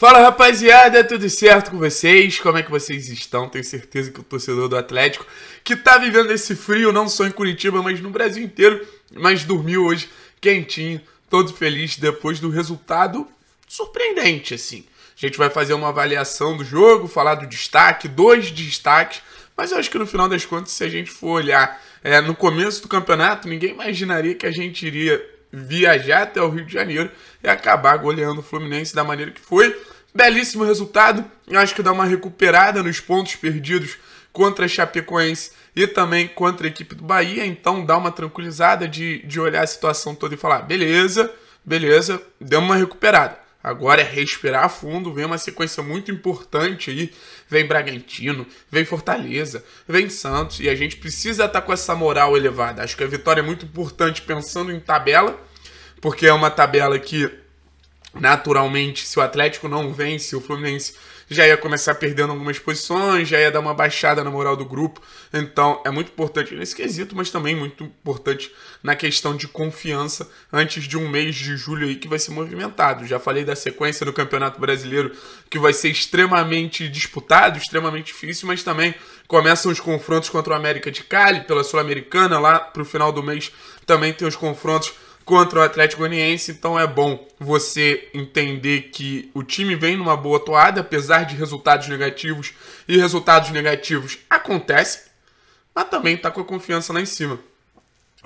Fala rapaziada, tudo certo com vocês? Como é que vocês estão? Tenho certeza que o torcedor do Atlético, que tá vivendo esse frio, não só em Curitiba, mas no Brasil inteiro, mas dormiu hoje quentinho, todo feliz depois do resultado surpreendente, assim. A gente vai fazer uma avaliação do jogo, falar do destaque, dois destaques, mas eu acho que no final das contas, se a gente for olhar é, no começo do campeonato, ninguém imaginaria que a gente iria viajar até o Rio de Janeiro e acabar goleando o Fluminense da maneira que foi. Belíssimo resultado, acho que dá uma recuperada nos pontos perdidos contra a Chapecoense e também contra a equipe do Bahia, então dá uma tranquilizada de, de olhar a situação toda e falar: ah, beleza, beleza, deu uma recuperada. Agora é respirar fundo, vem uma sequência muito importante aí. Vem Bragantino, vem Fortaleza, vem Santos. E a gente precisa estar tá com essa moral elevada. Acho que a vitória é muito importante pensando em tabela, porque é uma tabela que, naturalmente, se o Atlético não vence, o Fluminense já ia começar perdendo algumas posições, já ia dar uma baixada na moral do grupo. Então é muito importante nesse quesito, mas também muito importante na questão de confiança antes de um mês de julho aí que vai ser movimentado. Já falei da sequência do Campeonato Brasileiro que vai ser extremamente disputado, extremamente difícil, mas também começam os confrontos contra o América de Cali pela Sul-Americana lá para o final do mês também tem os confrontos contra o Atlético Goianiense, então é bom você entender que o time vem numa boa toada, apesar de resultados negativos, e resultados negativos acontecem, mas também está com a confiança lá em cima.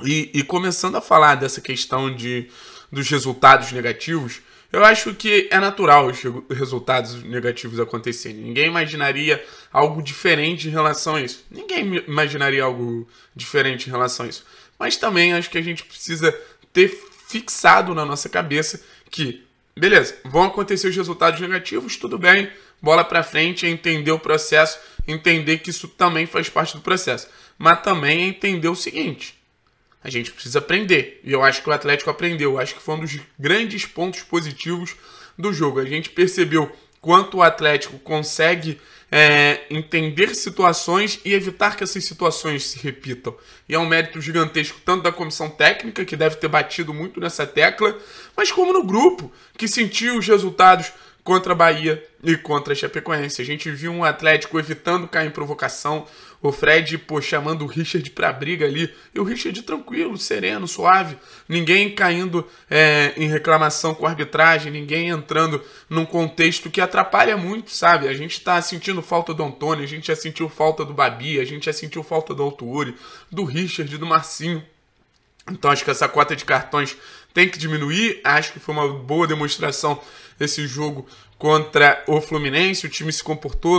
E, e, começando a falar dessa questão de, dos resultados negativos, eu acho que é natural os resultados negativos acontecerem. Ninguém imaginaria algo diferente em relação a isso. Ninguém imaginaria algo diferente em relação a isso. Mas também acho que a gente precisa ter fixado na nossa cabeça que, beleza, vão acontecer os resultados negativos, tudo bem, bola para frente, é entender o processo, entender que isso também faz parte do processo, mas também é entender o seguinte: a gente precisa aprender. E eu acho que o Atlético aprendeu. Eu acho que foi um dos grandes pontos positivos do jogo. A gente percebeu quanto o Atlético consegue é, entender situações e evitar que essas situações se repitam. E é um mérito gigantesco, tanto da comissão técnica, que deve ter batido muito nessa tecla, mas como no grupo, que sentiu os resultados contra a Bahia e contra a Chapecoense. A gente viu um Atlético evitando cair em provocação, o Fred, pô, chamando o Richard pra briga ali. E o Richard tranquilo, sereno, suave. Ninguém caindo é, em reclamação com a arbitragem, ninguém entrando num contexto que atrapalha muito, sabe? A gente tá sentindo falta do Antônio, a gente já sentiu falta do Babi, a gente já sentiu falta do Altuori, do Richard, do Marcinho. Então acho que essa cota de cartões tem que diminuir. Acho que foi uma boa demonstração esse jogo contra o Fluminense. O time se comportou,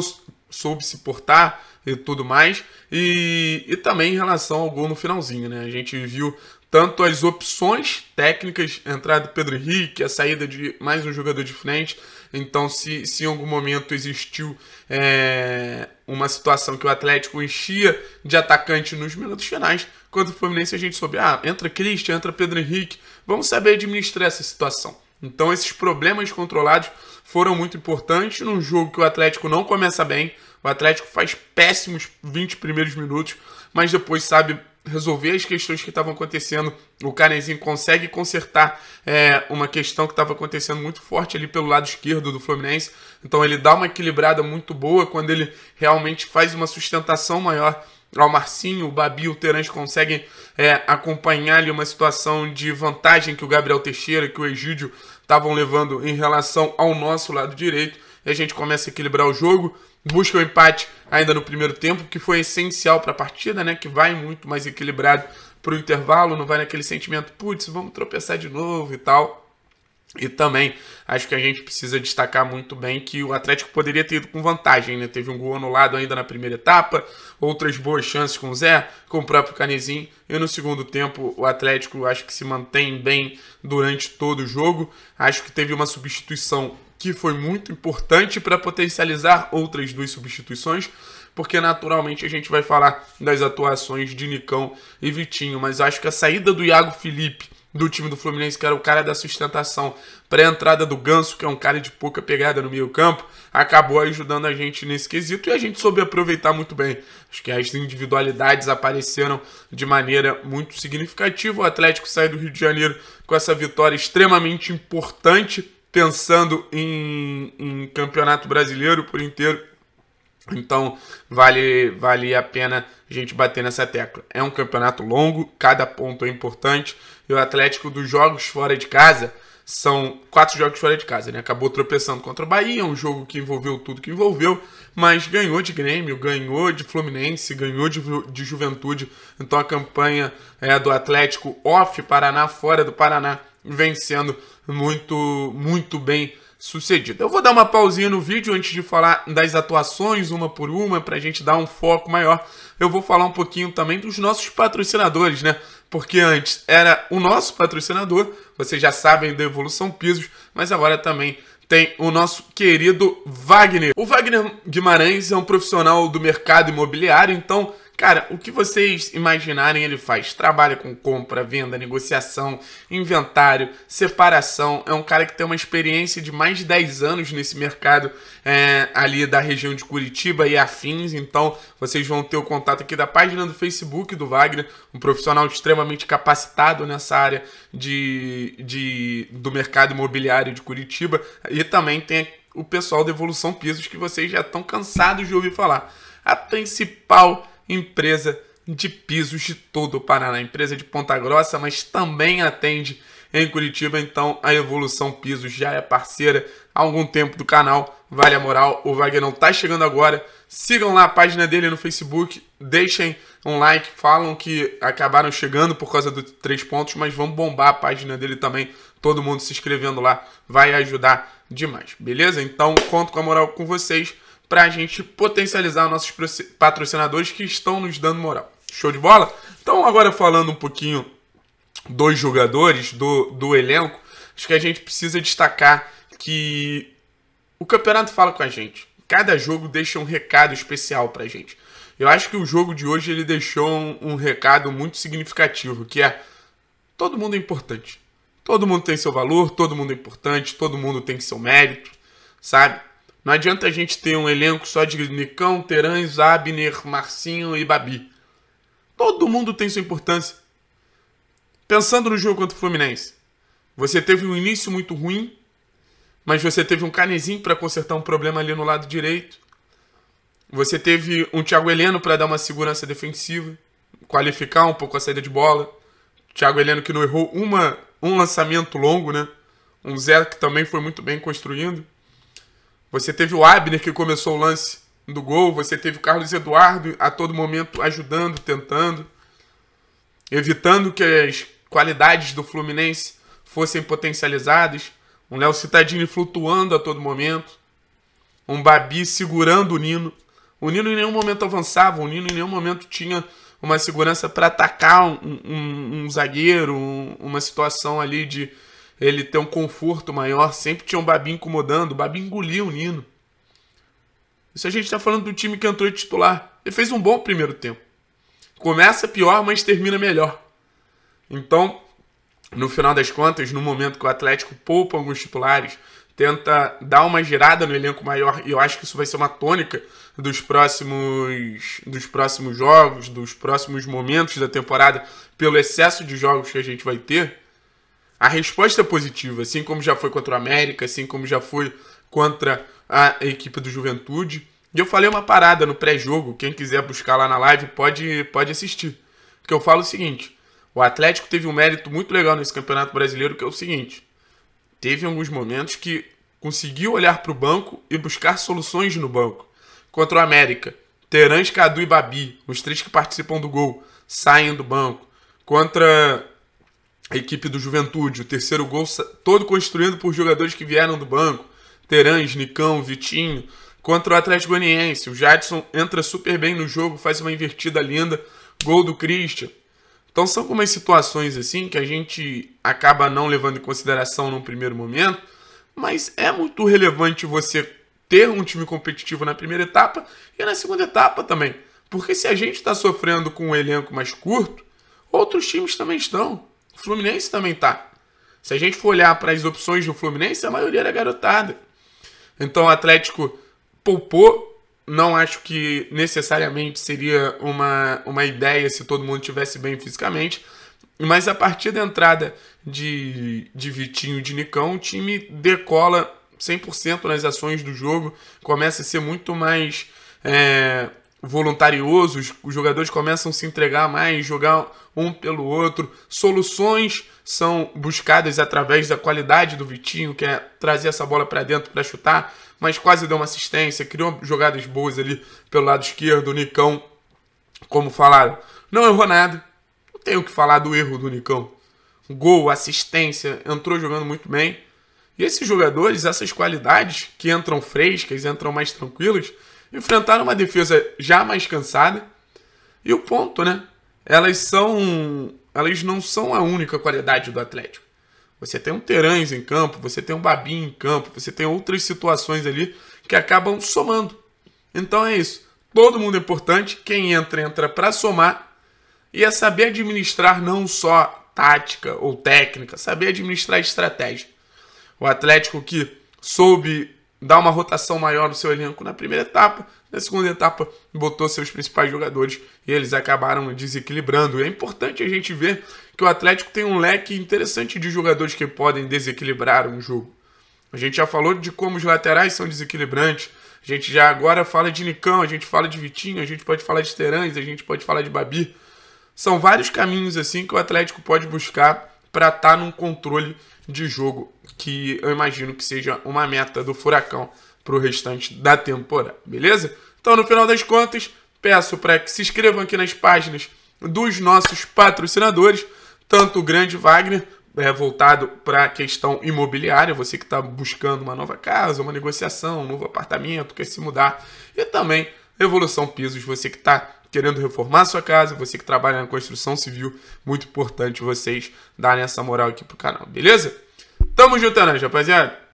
soube se portar e tudo mais. E, e também em relação ao gol no finalzinho, né? A gente viu tanto as opções técnicas, a entrada do Pedro Henrique, a saída de mais um jogador de frente. Então, se, se em algum momento existiu é, uma situação que o Atlético enchia de atacante nos minutos finais, quando o Fluminense a gente soube, ah, entra Christian, entra Pedro Henrique, vamos saber administrar essa situação. Então esses problemas controlados foram muito importantes num jogo que o Atlético não começa bem. O Atlético faz péssimos 20 primeiros minutos, mas depois sabe resolver as questões que estavam acontecendo. O Canezinho consegue consertar é, uma questão que estava acontecendo muito forte ali pelo lado esquerdo do Fluminense. Então ele dá uma equilibrada muito boa quando ele realmente faz uma sustentação maior ao Marcinho, o Babi, o Terence conseguem é, acompanhar ali uma situação de vantagem que o Gabriel Teixeira, que o Egídio estavam levando em relação ao nosso lado direito. E a gente começa a equilibrar o jogo, busca o um empate ainda no primeiro tempo, que foi essencial para a partida, né? Que vai muito mais equilibrado para o intervalo, não vai naquele sentimento, putz, vamos tropeçar de novo e tal. E também acho que a gente precisa destacar muito bem que o Atlético poderia ter ido com vantagem, né? Teve um gol anulado ainda na primeira etapa, outras boas chances com o Zé, com o próprio Canizim. E no segundo tempo, o Atlético acho que se mantém bem durante todo o jogo. Acho que teve uma substituição que foi muito importante para potencializar outras duas substituições, porque naturalmente a gente vai falar das atuações de Nicão e Vitinho, mas acho que a saída do Iago Felipe do time do Fluminense, que era o cara da sustentação para a entrada do Ganso, que é um cara de pouca pegada no meio-campo, acabou ajudando a gente nesse quesito e a gente soube aproveitar muito bem. Acho que as individualidades apareceram de maneira muito significativa. O Atlético sai do Rio de Janeiro com essa vitória extremamente importante, pensando em, em campeonato brasileiro por inteiro então, vale, vale a pena a gente bater nessa tecla. É um campeonato longo, cada ponto é importante. E o Atlético dos jogos fora de casa são quatro jogos fora de casa, né? Acabou tropeçando contra o Bahia, um jogo que envolveu tudo que envolveu, mas ganhou de Grêmio, ganhou de Fluminense, ganhou de, de Juventude. Então a campanha é, do Atlético off Paraná, fora do Paraná, vencendo muito, muito bem sucedida. Eu vou dar uma pausinha no vídeo antes de falar das atuações uma por uma para a gente dar um foco maior. Eu vou falar um pouquinho também dos nossos patrocinadores, né? Porque antes era o nosso patrocinador, vocês já sabem da Evolução Pisos, mas agora também tem o nosso querido Wagner. O Wagner Guimarães é um profissional do mercado imobiliário, então Cara, o que vocês imaginarem ele faz. Trabalha com compra, venda, negociação, inventário, separação. É um cara que tem uma experiência de mais de 10 anos nesse mercado é, ali da região de Curitiba e afins. Então, vocês vão ter o contato aqui da página do Facebook do Wagner, um profissional extremamente capacitado nessa área de, de, do mercado imobiliário de Curitiba. E também tem o pessoal da Evolução Pisos, que vocês já estão cansados de ouvir falar. A principal empresa de pisos de todo o Paraná, empresa de Ponta Grossa, mas também atende em Curitiba, então a Evolução Pisos já é parceira há algum tempo do canal, vale a moral, o Wagner está chegando agora, sigam lá a página dele no Facebook, deixem um like, falam que acabaram chegando por causa dos três pontos, mas vamos bombar a página dele também, todo mundo se inscrevendo lá vai ajudar demais, beleza? Então conto com a moral com vocês, para a gente potencializar nossos patrocinadores que estão nos dando moral. Show de bola? Então, agora falando um pouquinho dos jogadores, do, do elenco, acho que a gente precisa destacar que o campeonato fala com a gente. Cada jogo deixa um recado especial para a gente. Eu acho que o jogo de hoje ele deixou um, um recado muito significativo, que é todo mundo é importante. Todo mundo tem seu valor, todo mundo é importante, todo mundo tem seu mérito, sabe? Não adianta a gente ter um elenco só de Nicão, Terãs, Zabner, Marcinho e Babi. Todo mundo tem sua importância. Pensando no jogo contra o Fluminense, você teve um início muito ruim, mas você teve um canezinho para consertar um problema ali no lado direito. Você teve um Thiago Heleno para dar uma segurança defensiva, qualificar um pouco a saída de bola. Thiago Heleno que não errou uma, um lançamento longo, né? Um zero que também foi muito bem construindo. Você teve o Abner que começou o lance do gol, você teve o Carlos Eduardo a todo momento ajudando, tentando, evitando que as qualidades do Fluminense fossem potencializadas. Um Léo Cittadini flutuando a todo momento. Um Babi segurando o Nino. O Nino em nenhum momento avançava, o Nino em nenhum momento tinha uma segurança para atacar um, um, um zagueiro, um, uma situação ali de, ele ter um conforto maior. Sempre tinha um Babinho incomodando, o Babi engolia o Nino. Isso a gente está falando do time que entrou de titular. Ele fez um bom primeiro tempo. Começa pior, mas termina melhor. Então, no final das contas, no momento que o Atlético poupa alguns titulares, tenta dar uma girada no elenco maior, e eu acho que isso vai ser uma tônica dos próximos, dos próximos jogos, dos próximos momentos da temporada, pelo excesso de jogos que a gente vai ter a resposta é positiva, assim como já foi contra o América, assim como já foi contra a equipe do Juventude. E eu falei uma parada no pré-jogo, quem quiser buscar lá na live pode, pode assistir. Que eu falo o seguinte: o Atlético teve um mérito muito legal nesse Campeonato Brasileiro, que é o seguinte: teve alguns momentos que conseguiu olhar para o banco e buscar soluções no banco. Contra o América, Terãs, Cadu e Babi, os três que participam do gol, saem do banco. Contra a equipe do Juventude. O terceiro gol todo construído por jogadores que vieram do banco. Terãs, Nicão, Vitinho. Contra o Atlético Goianiense, o Jadson entra super bem no jogo, faz uma invertida linda, gol do Christian. Então são algumas situações assim que a gente acaba não levando em consideração num primeiro momento, mas é muito relevante você ter um time competitivo na primeira etapa e na segunda etapa também. Porque se a gente está sofrendo com um elenco mais curto, outros times também estão. O Fluminense também tá. Se a gente for olhar para as opções do Fluminense, a maioria era garotada. Então o Atlético poupou. Não acho que necessariamente seria uma, uma ideia se todo mundo tivesse bem fisicamente. Mas a partir da entrada de, de Vitinho e de Nicão, o time decola 100% nas ações do jogo, começa a ser muito mais é, voluntariosos, os jogadores começam a se entregar mais, jogar um pelo outro. Soluções são buscadas através da qualidade do Vitinho, que é trazer essa bola para dentro para chutar, mas quase deu uma assistência, criou jogadas boas ali pelo lado esquerdo, o Nicão, como falaram, não errou nada. Não tenho o que falar do erro do Nicão. Gol, assistência, entrou jogando muito bem. E esses jogadores, essas qualidades que entram frescas, entram mais tranquilas, enfrentaram uma defesa já mais cansada. E o ponto, né? Elas são. Elas não são a única qualidade do Atlético. Você tem um Terãs em campo, você tem um Babinho em campo, você tem outras situações ali que acabam somando. Então é isso. Todo mundo é importante, quem entra, entra para somar. E é saber administrar não só tática ou técnica, saber administrar estratégia. O Atlético que soube dar uma rotação maior no seu elenco na primeira etapa. Na segunda etapa, botou seus principais jogadores e eles acabaram desequilibrando. É importante a gente ver que o Atlético tem um leque interessante de jogadores que podem desequilibrar um jogo. A gente já falou de como os laterais são desequilibrantes. A gente já agora fala de Nicão, a gente fala de Vitinho, a gente pode falar de Terãs, a gente pode falar de Babi. São vários caminhos assim que o Atlético pode buscar para estar tá num controle de jogo que eu imagino que seja uma meta do Furacão para o restante da temporada, beleza? Então, no final das contas, peço para que se inscrevam aqui nas páginas dos nossos patrocinadores, tanto o Grande Wagner, é, voltado para a questão imobiliária, você que está buscando uma nova casa, uma negociação, um novo apartamento, quer se mudar, e também Evolução Pisos, você que está querendo reformar sua casa, você que trabalha na construção civil, muito importante vocês darem essa moral aqui pro canal, beleza? Tamo junto, né, rapaziada.